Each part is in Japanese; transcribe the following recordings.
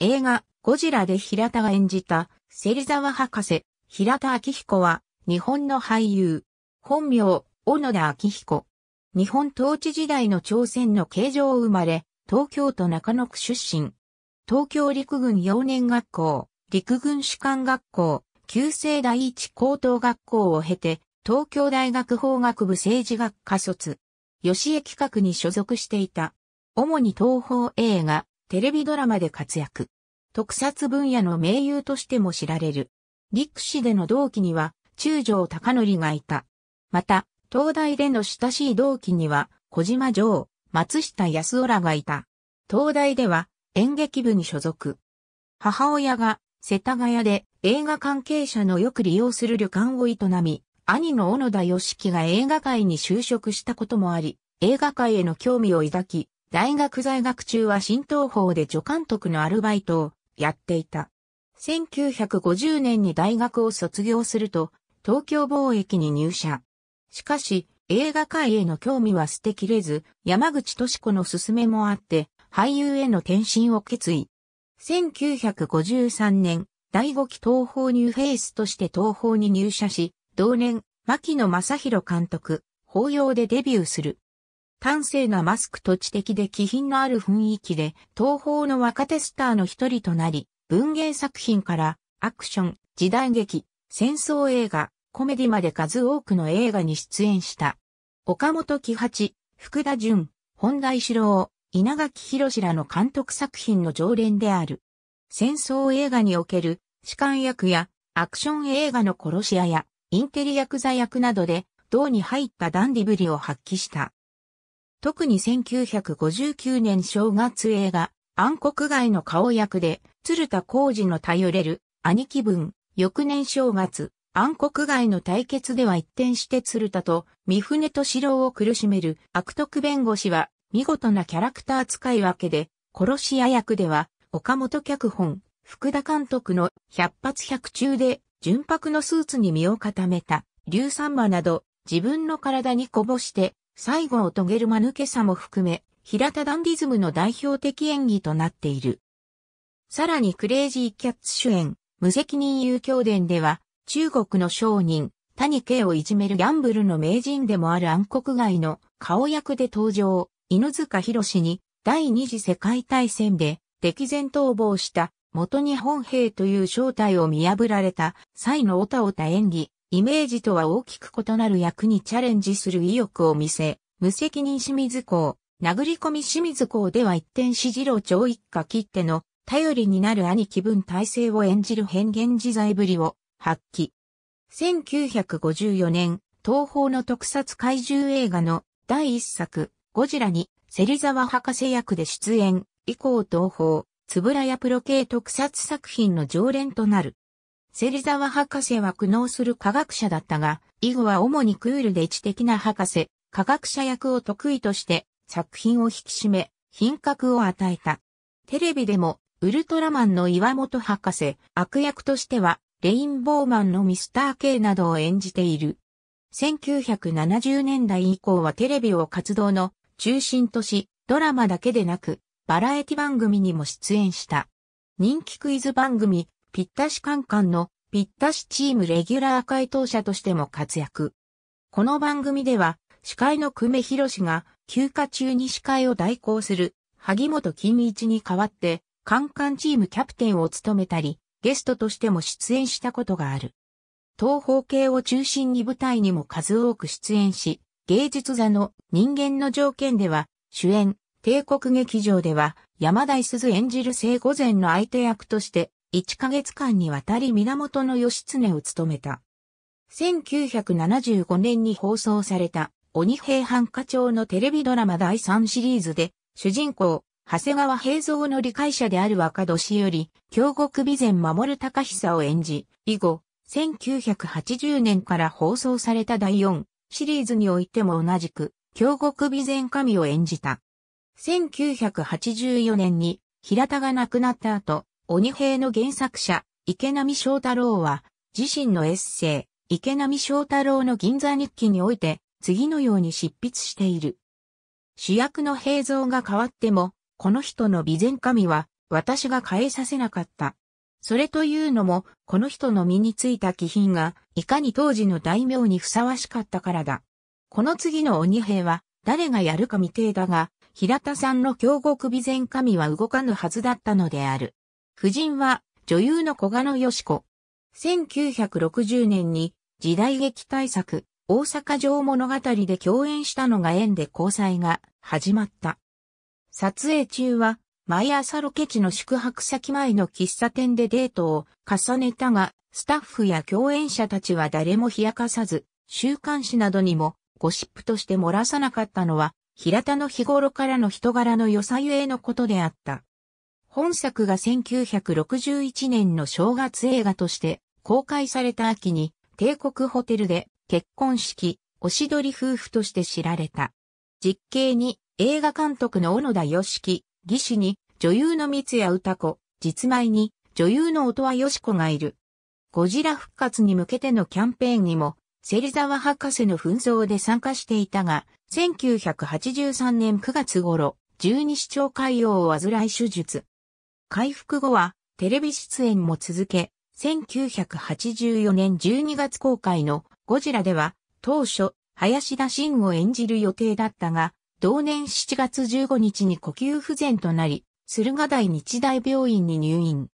映画、ゴジラで平田が演じた、芹沢博士、平田明彦は、日本の俳優。本名、小野田明彦。日本統治時代の朝鮮の形状を生まれ、東京都中野区出身。東京陸軍幼年学校、陸軍士官学校、旧制第一高等学校を経て、東京大学法学部政治学科卒。吉江企画に所属していた。主に東宝映画、テレビドラマで活躍。特撮分野の名優としても知られる。陸士での同期には、中条隆則がいた。また、東大での親しい同期には、小島城、松下康夫らがいた。東大では、演劇部に所属。母親が、世田谷で映画関係者のよく利用する旅館を営み、兄の小野田義樹が映画界に就職したこともあり、映画界への興味を抱き、大学在学中は新東宝で助監督のアルバイトをやっていた。1950年に大学を卒業すると、東京貿易に入社。しかし、映画界への興味は捨てきれず、山口敏子の勧めもあって、俳優への転身を決意。1953年、第5期東宝ニューフェイスとして東宝に入社し、同年、牧野正宏監督、法要でデビューする。端正なマスクと知的で気品のある雰囲気で、東方の若手スターの一人となり、文芸作品からアクション、時代劇、戦争映画、コメディまで数多くの映画に出演した。岡本喜八、福田淳、本田一郎、稲垣博らの監督作品の常連である。戦争映画における士官役やアクション映画の殺し屋やインテリ役クザ役などで、銅に入ったダンディブリを発揮した。特に1959年正月映画、暗黒街の顔役で、鶴田浩二の頼れる、兄貴分、翌年正月、暗黒街の対決では一転して鶴田と三船敏郎を苦しめる悪徳弁護士は見事なキャラクター使い分けで、殺し屋役では岡本脚本、福田監督の百発百中で純白のスーツに身を固めた硫酸魔など自分の体にこぼして西郷遂げる間抜けさも含め、平田ダンディズムの代表的演技となっている。さらにクレイジーキャッツ主演、無責任遊教伝では、中国の商人、谷圭をいじめるギャンブルの名人でもある暗黒街の顔役で登場、犬塚博に第二次世界大戦で敵前逃亡した元日本兵という正体を見破られた際のオタオタ演技、イメージとは大きく異なる役にチャレンジする意欲を見せ、無責任清水港、殴り込み清水港では一転し次郎長一家切手の頼りになる兄貴分体制を演じる変幻自在ぶりを発揮。1954年、東方の特撮怪獣映画の第一作、ゴジラに、芹沢博士役で出演、以降東方、つぶらやプロ系特撮作品の常連となる。セザワ博士は苦悩する科学者だったが、以後は主にクールで知的な博士、科学者役を得意として作品を引き締め、品格を与えた。テレビでも、ウルトラマンの岩本博士、悪役としては、レインボーマンのミスター K などを演じている。1970年代以降はテレビを活動の中心とし、ドラマだけでなく、バラエティ番組にも出演した。人気クイズ番組、ぴったしカンカンのぴったしチームレギュラー回答者としても活躍。この番組では、司会の久米宏が休暇中に司会を代行する萩本欽一に代わって、カンカンチームキャプテンを務めたり、ゲストとしても出演したことがある。東方系を中心に舞台にも数多く出演し、芸術座の人間の条件では、主演、帝国劇場では、山田鈴演じる聖午前の相手役として1ヶ月間にわたり源義経を務めた。1975年に放送された鬼平犯科帳のテレビドラマ第3シリーズで、主人公、長谷川平蔵の理解者である若年より、京極備前守隆久を演じ、以後、1980年から放送された第4シリーズにおいても同じく、京極備前神を演じた。1984年に、平田が亡くなった後、鬼平の原作者、池波正太郎は、自身のエッセイ、池波正太郎の銀座日記において、次のように執筆している。主役の平蔵が変わっても、この人の備前神は、私が変えさせなかった。それというのも、この人の身についた気品が、いかに当時の大名にふさわしかったからだ。この次の鬼兵は、誰がやるか未定だが、平田さんの京極備前神は動かぬはずだったのである。夫人は女優の小賀野よし子。1960年に時代劇大作大阪城物語で共演したのが縁で交際が始まった。撮影中は毎朝ロケ地の宿泊先前の喫茶店でデートを重ねたが、スタッフや共演者たちは誰も冷やかさず、週刊誌などにもゴシップとして漏らさなかったのは、平田の日頃からの人柄の良さゆえのことであった。本作が1961年の正月映画として公開された秋に帝国ホテルで結婚式、おしどり夫婦として知られた。実景に映画監督の小野田義樹、義士に女優の三谷歌子、実前に女優の音羽義子がいる。ゴジラ復活に向けてのキャンペーンにも、芹沢博士の紛争で参加していたが、1983年9月頃、十二指腸海洋を患い手術。回復後はテレビ出演も続け、1984年12月公開のゴジラでは当初林田真を演じる予定だったが、同年7月15日に呼吸不全となり、駿河台日大病院に入院。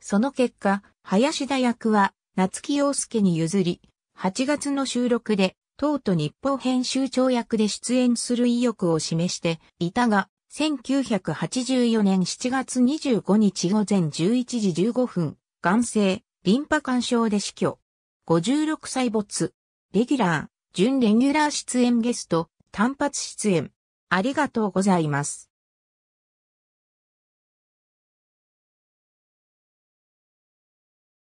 その結果、林田役は夏木陽介に譲り、8月の収録で、党と日報編集長役で出演する意欲を示していたが、1984年7月25日午前11時15分、眼性、リンパ干渉で死去。56歳没、レギュラー、準レギュラー出演ゲスト、単発出演。ありがとうございます。